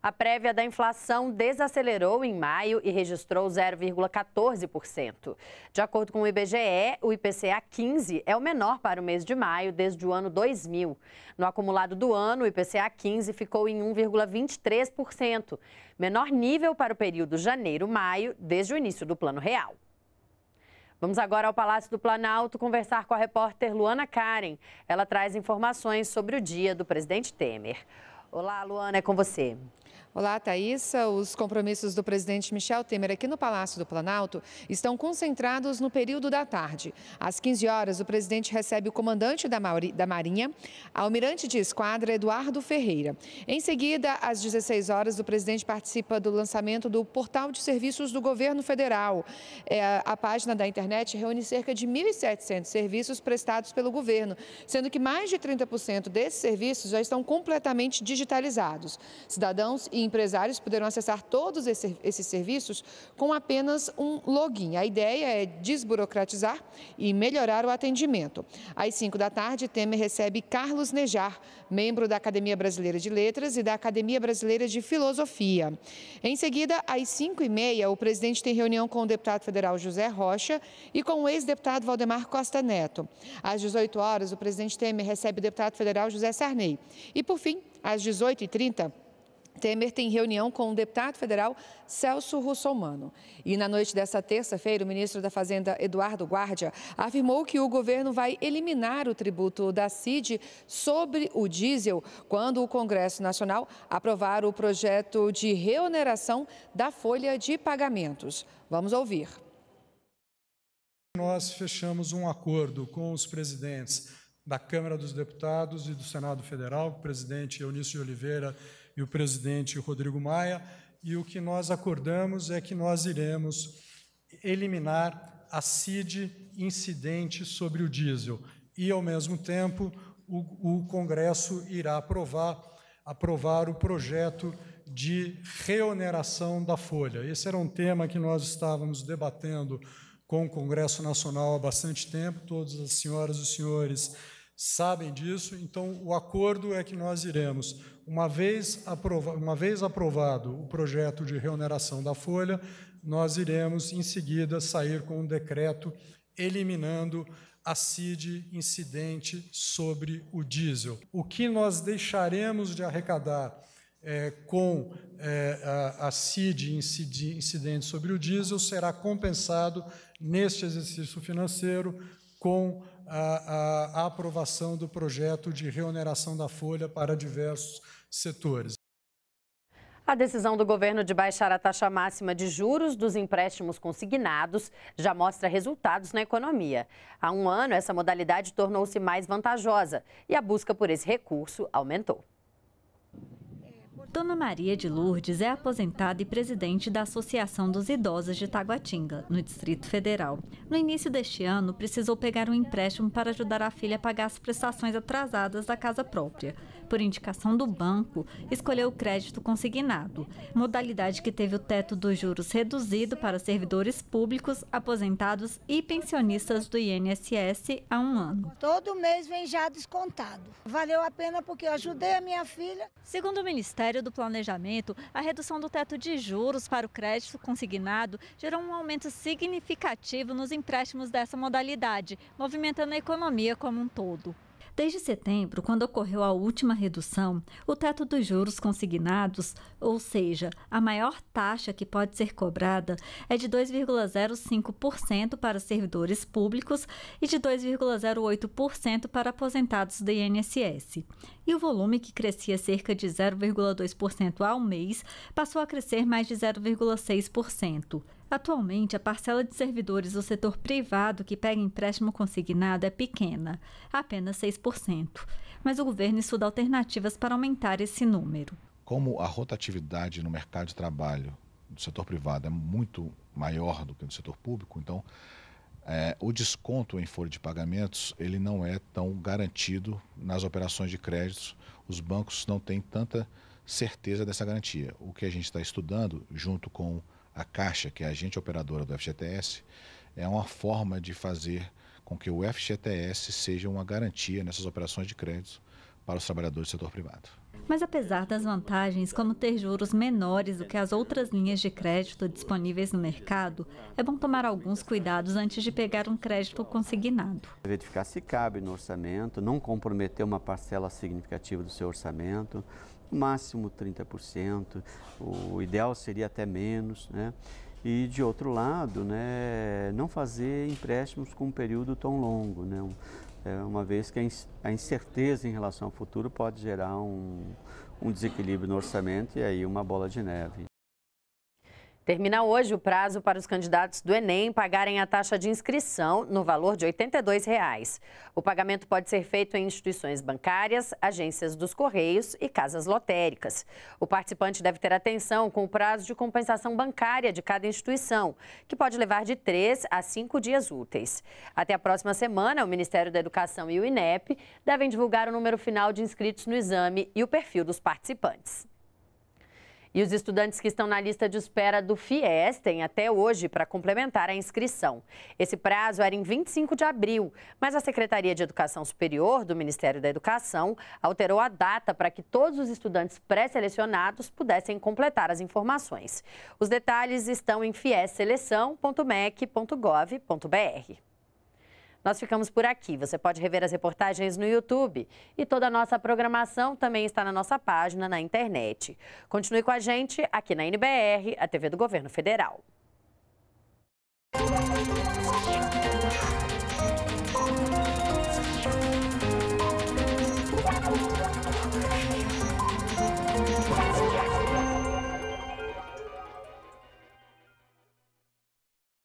A prévia da inflação desacelerou em maio e registrou 0,14%. De acordo com o IBGE, o IPCA 15 é o menor para o mês de maio desde o ano 2000. No acumulado do ano, o IPCA 15 ficou em 1,23%, menor nível para o período janeiro-maio desde o início do Plano Real. Vamos agora ao Palácio do Planalto conversar com a repórter Luana Karen. Ela traz informações sobre o dia do presidente Temer. Olá, Luana, é com você. Olá, Thaisa. Os compromissos do presidente Michel Temer aqui no Palácio do Planalto estão concentrados no período da tarde. Às 15 horas, o presidente recebe o comandante da, Marinha, almirante de esquadra Eduardo Ferreira. Em seguida, às 16 horas, o presidente participa do lançamento do Portal de Serviços do Governo Federal. É, a página da internet reúne cerca de 1.700 serviços prestados pelo governo, sendo que mais de 30% desses serviços já estão completamente digitalizados. Cidadãos e empresários poderão acessar todos esses serviços com apenas um login. A ideia é desburocratizar e melhorar o atendimento. Às 5 da tarde, Temer recebe Carlos Nejar, membro da Academia Brasileira de Letras e da Academia Brasileira de Filosofia. Em seguida, às 5 e meia, o presidente tem reunião com o deputado federal José Rocha e com o ex-deputado Valdemar Costa Neto. Às 18 horas, o presidente Temer recebe o deputado federal José Sarney. E, por fim, às 18h30, Temer tem reunião com o deputado federal Celso Russomano. E na noite desta terça-feira, o ministro da Fazenda, Eduardo Guardia, afirmou que o governo vai eliminar o tributo da CID sobre o diesel quando o Congresso Nacional aprovar o projeto de reoneração da folha de pagamentos. Vamos ouvir. Nós fechamos um acordo com os presidentes da Câmara dos Deputados e do Senado Federal, o presidente Eunício de Oliveira e o presidente Rodrigo Maia, e o que nós acordamos é que nós iremos eliminar a CID incidente sobre o diesel e, ao mesmo tempo, o, o Congresso irá aprovar, aprovar o projeto de reoneração da folha. Esse era um tema que nós estávamos debatendo com o Congresso Nacional há bastante tempo, todas as senhoras e senhores sabem disso, então o acordo é que nós iremos, uma vez, uma vez aprovado o projeto de reoneração da folha, nós iremos em seguida sair com um decreto eliminando a CID incidente sobre o diesel. O que nós deixaremos de arrecadar é, com é, a, a CID incidente sobre o diesel será compensado neste exercício financeiro com a, a, a aprovação do projeto de reoneração da folha para diversos setores. A decisão do governo de baixar a taxa máxima de juros dos empréstimos consignados já mostra resultados na economia. Há um ano, essa modalidade tornou-se mais vantajosa e a busca por esse recurso aumentou. Dona Maria de Lourdes é aposentada e presidente da Associação dos Idosos de Taguatinga, no Distrito Federal. No início deste ano, precisou pegar um empréstimo para ajudar a filha a pagar as prestações atrasadas da casa própria. Por indicação do banco, escolheu o crédito consignado, modalidade que teve o teto dos juros reduzido para servidores públicos, aposentados e pensionistas do INSS há um ano. Todo mês vem já descontado. Valeu a pena porque eu ajudei a minha filha. Segundo o Ministério, Ministério do Planejamento, a redução do teto de juros para o crédito consignado gerou um aumento significativo nos empréstimos dessa modalidade, movimentando a economia como um todo. Desde setembro, quando ocorreu a última redução, o teto dos juros consignados, ou seja, a maior taxa que pode ser cobrada, é de 2,05% para servidores públicos e de 2,08% para aposentados do INSS. E o volume, que crescia cerca de 0,2% ao mês, passou a crescer mais de 0,6%. Atualmente, a parcela de servidores do setor privado que pega empréstimo consignado é pequena, apenas 6%, mas o governo estuda alternativas para aumentar esse número. Como a rotatividade no mercado de trabalho do setor privado é muito maior do que no setor público, então é, o desconto em folha de pagamentos ele não é tão garantido nas operações de créditos. Os bancos não têm tanta certeza dessa garantia. O que a gente está estudando, junto com a Caixa, que é a agente operadora do FGTS, é uma forma de fazer com que o FGTS seja uma garantia nessas operações de crédito para os trabalhadores do setor privado. Mas apesar das vantagens, como ter juros menores do que as outras linhas de crédito disponíveis no mercado, é bom tomar alguns cuidados antes de pegar um crédito consignado. Verificar se cabe no orçamento, não comprometer uma parcela significativa do seu orçamento, máximo 30%, o ideal seria até menos, né? E de outro lado, né, não fazer empréstimos com um período tão longo, né? É, uma vez que a incerteza em relação ao futuro pode gerar um, um desequilíbrio no orçamento e aí uma bola de neve. Termina hoje o prazo para os candidatos do Enem pagarem a taxa de inscrição no valor de R$ 82,00. O pagamento pode ser feito em instituições bancárias, agências dos Correios e casas lotéricas. O participante deve ter atenção com o prazo de compensação bancária de cada instituição, que pode levar de 3 a 5 dias úteis. Até a próxima semana, o Ministério da Educação e o INEP devem divulgar o número final de inscritos no exame e o perfil dos participantes. E os estudantes que estão na lista de espera do FIES têm até hoje para complementar a inscrição. Esse prazo era em 25 de abril, mas a Secretaria de Educação Superior do Ministério da Educação alterou a data para que todos os estudantes pré-selecionados pudessem completar as informações. Os detalhes estão em fiesseleção.mec.gov.br. Nós ficamos por aqui. Você pode rever as reportagens no YouTube. E toda a nossa programação também está na nossa página na internet. Continue com a gente aqui na NBR, a TV do Governo Federal.